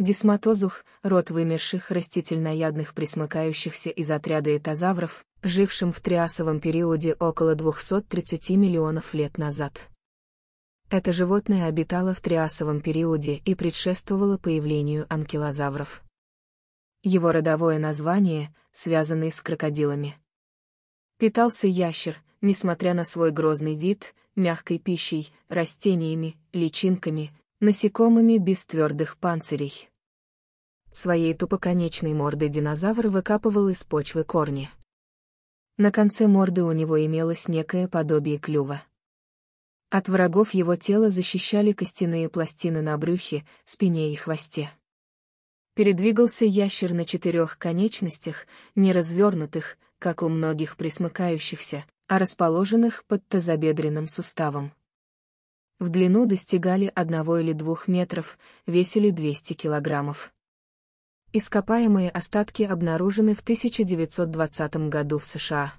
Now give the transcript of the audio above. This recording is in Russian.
Дисматозух, род вымерших растительноядных присмыкающихся из отряда Этазавров, жившим в триасовом периоде около 230 миллионов лет назад. Это животное обитало в триасовом периоде и предшествовало появлению анкилозавров. Его родовое название, связанное с крокодилами. Питался ящер, несмотря на свой грозный вид, мягкой пищей, растениями, личинками, насекомыми без твердых панцирей. Своей тупоконечной мордой динозавр выкапывал из почвы корни. На конце морды у него имелось некое подобие клюва. От врагов его тело защищали костяные пластины на брюхе, спине и хвосте. Передвигался ящер на четырех конечностях, не развернутых, как у многих присмыкающихся, а расположенных под тазобедренным суставом. В длину достигали одного или двух метров, весили 200 килограммов. Ископаемые остатки обнаружены в 1920 году в США.